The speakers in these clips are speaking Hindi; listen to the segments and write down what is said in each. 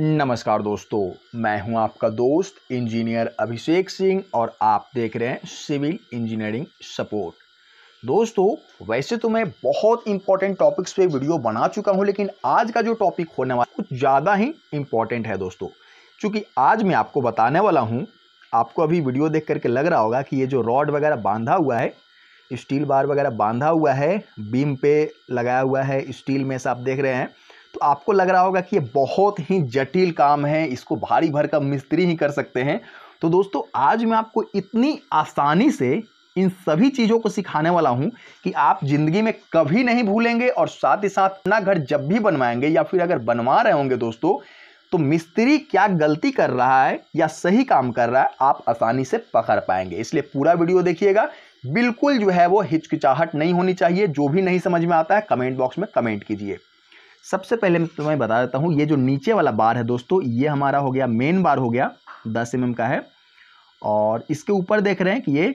नमस्कार दोस्तों मैं हूं आपका दोस्त इंजीनियर अभिषेक सिंह और आप देख रहे हैं सिविल इंजीनियरिंग सपोर्ट दोस्तों वैसे तो मैं बहुत इंपॉर्टेंट टॉपिक्स पे वीडियो बना चुका हूं लेकिन आज का जो टॉपिक होने वाला कुछ ज़्यादा ही इम्पॉर्टेंट है दोस्तों क्योंकि आज मैं आपको बताने वाला हूँ आपको अभी वीडियो देख करके लग रहा होगा कि ये जो रॉड वगैरह बांधा हुआ है स्टील बार वगैरह बांधा हुआ है बीम पे लगाया हुआ है स्टील में से आप देख रहे हैं तो आपको लग रहा होगा कि ये बहुत ही जटिल काम है इसको भारी भर का मिस्त्री ही कर सकते हैं तो दोस्तों आज मैं आपको इतनी आसानी से इन सभी चीज़ों को सिखाने वाला हूं कि आप ज़िंदगी में कभी नहीं भूलेंगे और साथ ही साथ अपना घर जब भी बनवाएंगे या फिर अगर बनवा रहे होंगे दोस्तों तो मिस्त्री क्या गलती कर रहा है या सही काम कर रहा है आप आसानी से पकड़ पाएंगे इसलिए पूरा वीडियो देखिएगा बिल्कुल जो है वो हिचकिचाहट नहीं होनी चाहिए जो भी नहीं समझ में आता है कमेंट बॉक्स में कमेंट कीजिए सबसे पहले मैं तुम्हें बता देता हूँ ये जो नीचे वाला बार है दोस्तों ये हमारा हो गया मेन बार हो गया दस एम mm का है और इसके ऊपर देख रहे हैं कि ये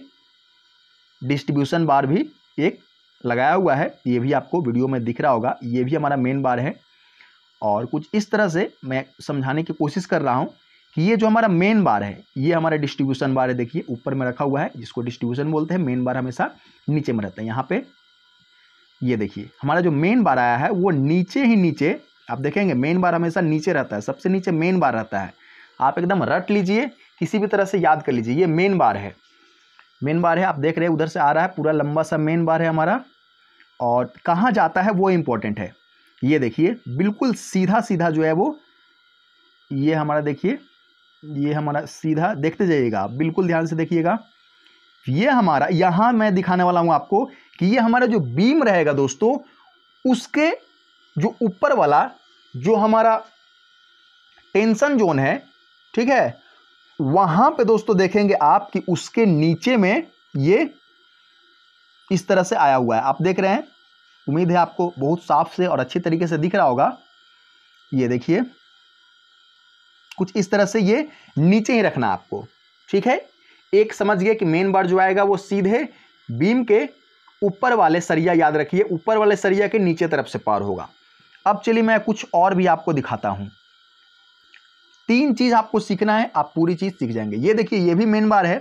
डिस्ट्रीब्यूशन बार भी एक लगाया हुआ है ये भी आपको वीडियो में दिख रहा होगा ये भी हमारा मेन बार है और कुछ इस तरह से मैं समझाने की कोशिश कर रहा हूँ कि ये जो हमारा मेन बार है ये हमारा डिस्ट्रीब्यूशन बार है देखिए ऊपर में रखा हुआ है जिसको डिस्ट्रीब्यूशन बोलते हैं मेन बार हमेशा नीचे में रहता है यहाँ पे ये देखिए हमारा जो मेन बार आया है वो नीचे ही नीचे आप देखेंगे मेन बार हमेशा नीचे रहता है सबसे नीचे मेन बार रहता है आप एकदम रट लीजिए किसी भी तरह से याद कर लीजिए ये मेन बार है मेन बार है आप देख रहे हैं उधर से आ रहा है पूरा लंबा सा मेन बार है हमारा और कहाँ जाता है वो इम्पोर्टेंट है ये देखिए बिल्कुल सीधा सीधा जो है वो ये हमारा देखिए ये हमारा सीधा देखते जाइएगा आप बिल्कुल ध्यान से देखिएगा ये हमारा यहां मैं दिखाने वाला हूं आपको कि ये हमारा जो बीम रहेगा दोस्तों उसके जो ऊपर वाला जो हमारा टेंशन जोन है ठीक है वहां पे दोस्तों देखेंगे आप कि उसके नीचे में ये इस तरह से आया हुआ है आप देख रहे हैं उम्मीद है आपको बहुत साफ से और अच्छी तरीके से दिख रहा होगा ये देखिए कुछ इस तरह से ये नीचे ही रखना आपको ठीक है एक समझ गए कि मेन बार जो आएगा वो सीधे बीम के ऊपर वाले सरिया याद रखिए ऊपर वाले सरिया के नीचे तरफ से पार होगा अब चलिए मैं कुछ और भी आपको दिखाता हूँ तीन चीज़ आपको सीखना है आप पूरी चीज़ सीख जाएंगे ये देखिए ये भी मेन बार है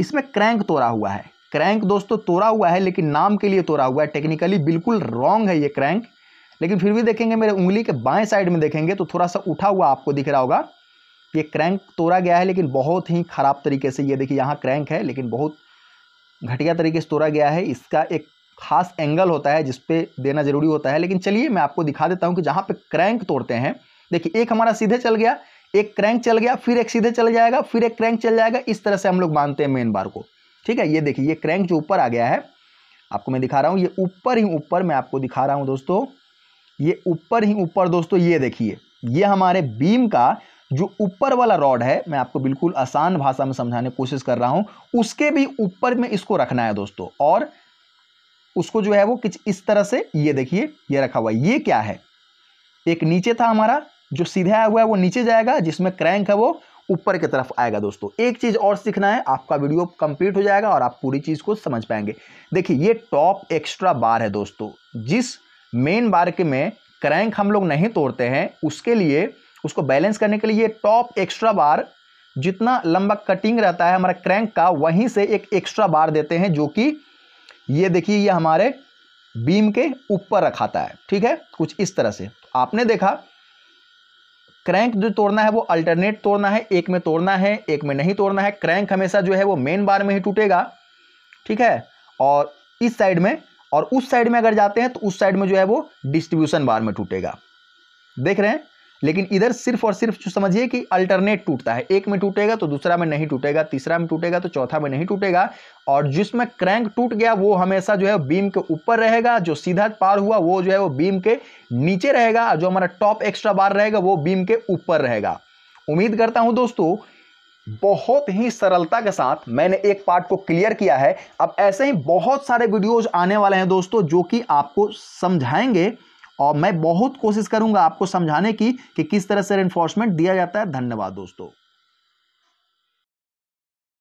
इसमें क्रैंक तोड़ा हुआ है क्रैंक दोस्तों तोड़ा हुआ है लेकिन नाम के लिए तोड़ा हुआ है टेक्निकली बिल्कुल रॉन्ग है ये क्रैंक लेकिन फिर भी देखेंगे मेरे उंगली के बाएं साइड में देखेंगे तो थोड़ा सा उठा हुआ आपको दिख रहा होगा ये क्रैंक तोड़ा गया है लेकिन बहुत ही ख़राब तरीके से ये देखिए यहाँ क्रैंक है लेकिन बहुत घटिया तरीके से तोड़ा गया है इसका एक खास एंगल होता है जिसपे देना ज़रूरी होता है लेकिन चलिए मैं आपको दिखा देता हूँ कि जहाँ पे क्रैंक तोड़ते हैं देखिए एक हमारा सीधे चल गया एक क्रैंक चल गया फिर एक सीधे चल जाएगा फिर एक क्रैंक चल जाएगा इस तरह से हम लोग बांधते हैं मेन बार को ठीक है ये देखिए ये क्रैंक जो ऊपर आ गया है आपको मैं दिखा रहा हूँ ये ऊपर ही ऊपर मैं आपको दिखा रहा हूँ दोस्तों ये ऊपर ही ऊपर दोस्तों ये देखिए ये हमारे बीम का जो ऊपर वाला रॉड है मैं आपको बिल्कुल आसान भाषा में समझाने की कोशिश कर रहा हूं उसके भी ऊपर में इसको रखना है दोस्तों और उसको जो है वो कुछ इस तरह से ये देखिए ये रखा हुआ है ये क्या है एक नीचे था हमारा जो सीधा हुआ है वो नीचे जाएगा जिसमें क्रैंक है वो ऊपर की तरफ आएगा दोस्तों एक चीज़ और सीखना है आपका वीडियो कंप्लीट हो जाएगा और आप पूरी चीज़ को समझ पाएंगे देखिए ये टॉप एक्स्ट्रा बार है दोस्तों जिस मेन बार के में क्रैंक हम लोग नहीं तोड़ते हैं उसके लिए उसको बैलेंस करने के लिए टॉप एक्स्ट्रा बार जितना लंबा कटिंग रहता है हमारा क्रैंक का वहीं से एक एक्स्ट्रा बार देते हैं जो कि ये देखिए ये हमारे बीम के ऊपर रखाता है ठीक है कुछ इस तरह से आपने देखा क्रैंक जो तोड़ना है वो अल्टरनेट तोड़ना है एक में तोड़ना है एक में नहीं तोड़ना है क्रैंक हमेशा जो है वो मेन बार में ही टूटेगा ठीक है और इस साइड में और उस साइड में अगर जाते हैं तो उस साइड में जो है वो डिस्ट्रीब्यूशन बार में टूटेगा देख रहे हैं लेकिन इधर सिर्फ और सिर्फ समझिए कि अल्टरनेट टूटता है एक में टूटेगा तो दूसरा में नहीं टूटेगा तीसरा में टूटेगा तो चौथा में नहीं टूटेगा और जिसमें क्रैंक टूट गया वो हमेशा जो है बीम के ऊपर रहेगा जो सीधा पार हुआ वो जो है वो बीम के नीचे रहेगा जो हमारा टॉप एक्स्ट्रा बार रहेगा वो बीम के ऊपर रहेगा उम्मीद करता हूं दोस्तों बहुत ही सरलता के साथ मैंने एक पार्ट को क्लियर किया है अब ऐसे ही बहुत सारे वीडियोज आने वाले हैं दोस्तों जो कि आपको समझाएंगे और मैं बहुत कोशिश करूंगा आपको समझाने की कि किस तरह से रेनफोर्समेंट दिया जाता है धन्यवाद दोस्तों